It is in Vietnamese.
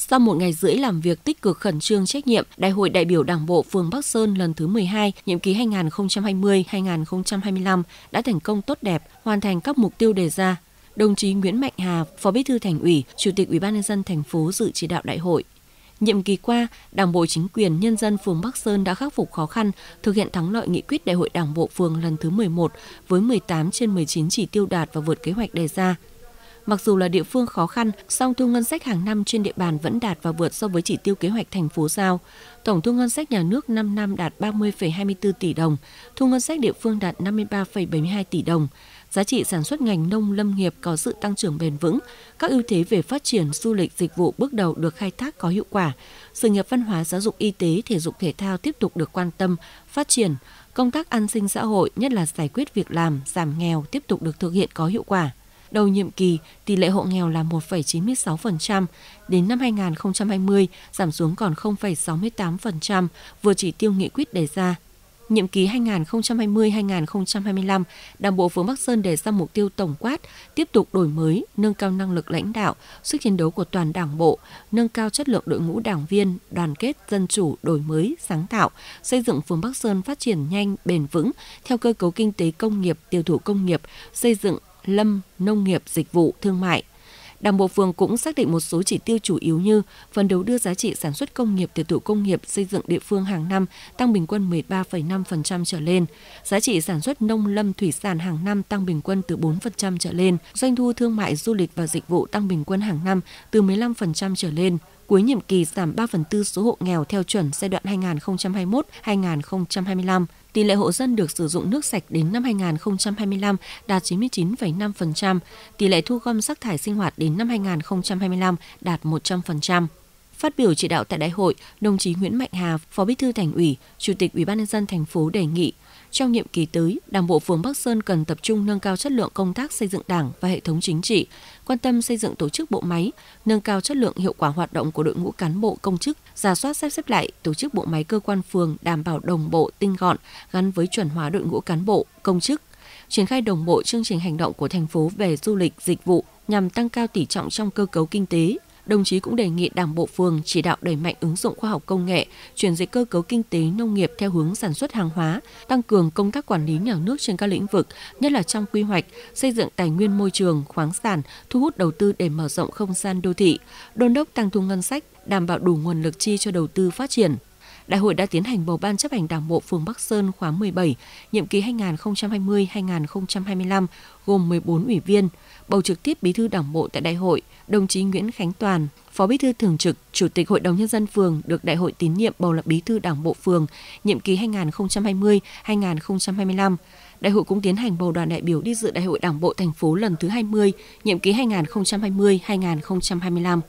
Sau một ngày rưỡi làm việc tích cực khẩn trương trách nhiệm, Đại hội đại biểu Đảng bộ phường Bắc Sơn lần thứ 12, nhiệm kỳ 2020-2025 đã thành công tốt đẹp, hoàn thành các mục tiêu đề ra. Đồng chí Nguyễn Mạnh Hà, Phó Bí thư Thành ủy, Chủ tịch Ủy ban nhân dân thành phố dự chỉ đạo đại hội. Nhiệm kỳ qua, Đảng bộ chính quyền nhân dân phường Bắc Sơn đã khắc phục khó khăn, thực hiện thắng lợi nghị quyết Đại hội Đảng bộ phường lần thứ 11 với 18 trên 19 chỉ tiêu đạt và vượt kế hoạch đề ra. Mặc dù là địa phương khó khăn, song thu ngân sách hàng năm trên địa bàn vẫn đạt và vượt so với chỉ tiêu kế hoạch thành phố giao. Tổng thu ngân sách nhà nước 5 năm đạt 30,24 tỷ đồng, thu ngân sách địa phương đạt 53,72 tỷ đồng. Giá trị sản xuất ngành nông lâm nghiệp có sự tăng trưởng bền vững, các ưu thế về phát triển du lịch dịch vụ bước đầu được khai thác có hiệu quả. Sự nghiệp văn hóa giáo dục y tế, thể dục thể thao tiếp tục được quan tâm, phát triển. Công tác an sinh xã hội, nhất là giải quyết việc làm, giảm nghèo tiếp tục được thực hiện có hiệu quả. Đầu nhiệm kỳ, tỷ lệ hộ nghèo là 1,96%, đến năm 2020 giảm xuống còn 0,68%, vừa chỉ tiêu nghị quyết đề ra. Nhiệm kỳ 2020-2025, Đảng bộ phường Bắc Sơn đề ra mục tiêu tổng quát, tiếp tục đổi mới, nâng cao năng lực lãnh đạo, sức chiến đấu của toàn Đảng bộ, nâng cao chất lượng đội ngũ đảng viên, đoàn kết, dân chủ, đổi mới, sáng tạo, xây dựng phường Bắc Sơn phát triển nhanh, bền vững theo cơ cấu kinh tế công nghiệp, tiêu thụ công nghiệp, xây dựng lâm, nông nghiệp, dịch vụ, thương mại. Đảng bộ phường cũng xác định một số chỉ tiêu chủ yếu như phần đấu đưa giá trị sản xuất công nghiệp tiểu thủ công nghiệp xây dựng địa phương hàng năm tăng bình quân 13,5% trở lên, giá trị sản xuất nông lâm thủy sản hàng năm tăng bình quân từ 4% trở lên, doanh thu thương mại du lịch và dịch vụ tăng bình quân hàng năm từ 15% trở lên, cuối nhiệm kỳ giảm 3 phần tư số hộ nghèo theo chuẩn giai đoạn 2021-2025, tỷ lệ hộ dân được sử dụng nước sạch đến năm 2025 đạt 99,5%, tỷ lệ thu gom rác thải sinh hoạt đến năm 2025 đạt 100%. Phát biểu chỉ đạo tại đại hội, đồng chí Nguyễn Mạnh Hà, Phó Bí thư Thành ủy, Chủ tịch Ủy ban nhân dân thành phố đề nghị trong nhiệm kỳ tới, Đảng bộ phường Bắc Sơn cần tập trung nâng cao chất lượng công tác xây dựng Đảng và hệ thống chính trị, quan tâm xây dựng tổ chức bộ máy, nâng cao chất lượng hiệu quả hoạt động của đội ngũ cán bộ công chức, giả soát sắp xếp lại tổ chức bộ máy cơ quan phường đảm bảo đồng bộ, tinh gọn, gắn với chuẩn hóa đội ngũ cán bộ, công chức, triển khai đồng bộ chương trình hành động của thành phố về du lịch, dịch vụ nhằm tăng cao tỷ trọng trong cơ cấu kinh tế. Đồng chí cũng đề nghị Đảng bộ phường chỉ đạo đẩy mạnh ứng dụng khoa học công nghệ, chuyển dịch cơ cấu kinh tế nông nghiệp theo hướng sản xuất hàng hóa, tăng cường công tác quản lý nhà nước trên các lĩnh vực, nhất là trong quy hoạch, xây dựng tài nguyên môi trường, khoáng sản, thu hút đầu tư để mở rộng không gian đô thị, đôn đốc tăng thu ngân sách, đảm bảo đủ nguồn lực chi cho đầu tư phát triển. Đại hội đã tiến hành bầu ban chấp hành Đảng bộ phường Bắc Sơn khóa 17, nhiệm kỳ 2020-2025 gồm 14 ủy viên, bầu trực tiếp bí thư Đảng bộ tại đại hội, đồng chí Nguyễn Khánh Toàn, Phó Bí thư thường trực, Chủ tịch Hội đồng nhân dân phường được đại hội tín nhiệm bầu là bí thư Đảng bộ phường nhiệm kỳ 2020-2025. Đại hội cũng tiến hành bầu đoàn đại biểu đi dự Đại hội Đảng bộ thành phố lần thứ 20, nhiệm kỳ 2020-2025.